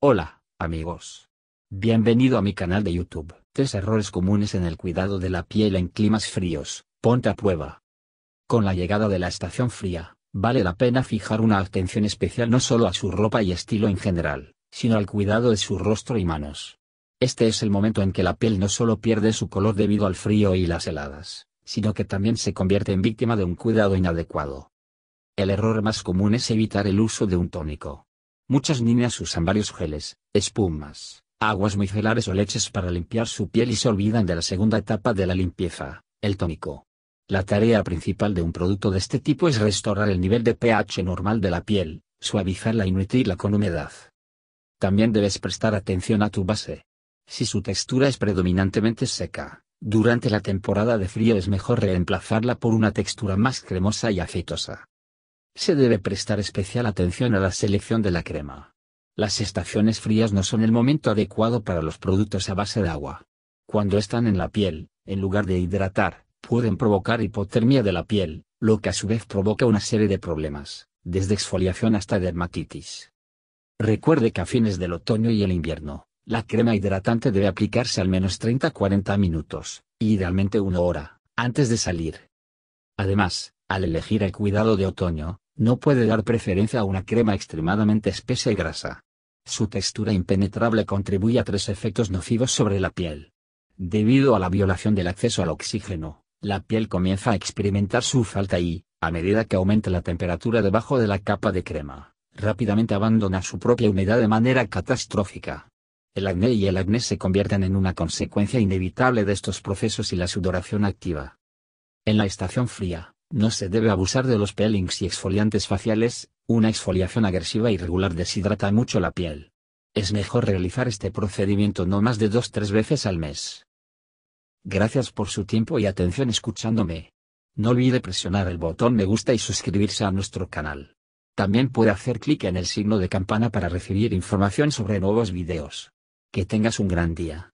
Hola, amigos. Bienvenido a mi canal de YouTube. Tres errores comunes en el cuidado de la piel en climas fríos, ponte a prueba. Con la llegada de la estación fría, vale la pena fijar una atención especial no solo a su ropa y estilo en general, sino al cuidado de su rostro y manos. Este es el momento en que la piel no solo pierde su color debido al frío y las heladas, sino que también se convierte en víctima de un cuidado inadecuado. El error más común es evitar el uso de un tónico. Muchas niñas usan varios geles, espumas, aguas micelares o leches para limpiar su piel y se olvidan de la segunda etapa de la limpieza, el tónico. La tarea principal de un producto de este tipo es restaurar el nivel de pH normal de la piel, suavizarla y nutrirla con humedad. También debes prestar atención a tu base. Si su textura es predominantemente seca, durante la temporada de frío es mejor reemplazarla por una textura más cremosa y aceitosa. Se debe prestar especial atención a la selección de la crema. Las estaciones frías no son el momento adecuado para los productos a base de agua. Cuando están en la piel, en lugar de hidratar, pueden provocar hipotermia de la piel, lo que a su vez provoca una serie de problemas, desde exfoliación hasta dermatitis. Recuerde que a fines del otoño y el invierno, la crema hidratante debe aplicarse al menos 30-40 minutos, idealmente una hora, antes de salir. Además, al elegir el cuidado de otoño, no puede dar preferencia a una crema extremadamente espesa y grasa. Su textura impenetrable contribuye a tres efectos nocivos sobre la piel. Debido a la violación del acceso al oxígeno, la piel comienza a experimentar su falta y, a medida que aumenta la temperatura debajo de la capa de crema, rápidamente abandona su propia humedad de manera catastrófica. El acné y el acné se convierten en una consecuencia inevitable de estos procesos y la sudoración activa. En la estación fría, no se debe abusar de los peelings y exfoliantes faciales, una exfoliación agresiva y regular deshidrata mucho la piel. Es mejor realizar este procedimiento no más de 2-3 veces al mes. Gracias por su tiempo y atención escuchándome. No olvide presionar el botón me gusta y suscribirse a nuestro canal. También puede hacer clic en el signo de campana para recibir información sobre nuevos videos. Que tengas un gran día.